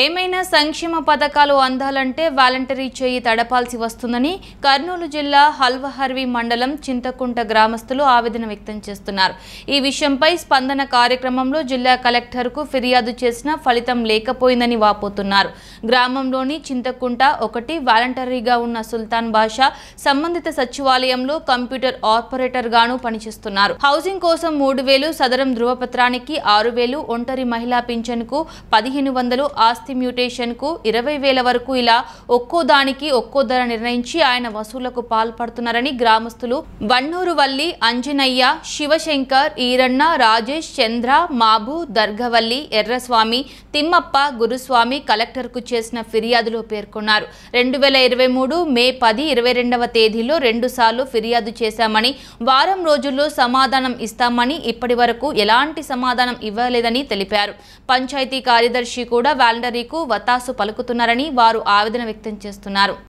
ఏమైనా సంక్షేమ పథకాలు అందాలంటే వాలంటరీ చేయి తడపాల్సి వస్తుందని కర్నూలు జిల్లా హల్వహర్వి మండలం చింతకుంట గ్రామస్తులు ఆవేదన వ్యక్తం చేస్తున్నారు ఈ విషయంపై స్పందన కార్యక్రమంలో జిల్లా కలెక్టర్కు ఫిర్యాదు చేసినా ఫలితం లేకపోయిందని వాపోతున్నారు గ్రామంలోని చింతకుంట ఒకటి వాలంటరీగా ఉన్న సుల్తాన్ బాషా సంబంధిత సచివాలయంలో కంప్యూటర్ ఆపరేటర్గాను పనిచేస్తున్నారు హౌసింగ్ కోసం మూడు వేలు సదరం ధృవపత్రానికి ఆరు వేలు ఒంటరి మహిళా పింఛన్కు పదిహేను ఆస్తి ఆస్తి మ్యూటేషన్కు ఇరవై వేల వరకు ఇలా ఒక్కో దానికి ఒక్కో ధర నిర్ణయించి ఆయన వసూళ్లకు పాల్పడుతున్నారని గ్రామస్తులు వన్నూరు వల్లి అంజనయ్య శివశంకర్ ఈరన్న రాజేష్ చంద్ర మాబు దర్గవల్లి ఎర్రస్వామి తిమ్మప్ప గురుస్వామి కలెక్టర్కు చేసిన ఫిర్యాదులో పేర్కొన్నారు రెండు వేల ఇరవై మూడు మే పది ఇరవై రెండవ తేదీలో రెండుసార్లు ఫిర్యాదు చేశామని వారం రోజుల్లో సమాధానం ఇస్తామని ఇప్పటి ఎలాంటి సమాధానం ఇవ్వలేదని తెలిపారు పంచాయతీ కార్యదర్శి కూడా వ్యాలంటీర్ తేదీకు వతాసు పలుకుతున్నారని వారు ఆవేదన వ్యక్తం చేస్తున్నారు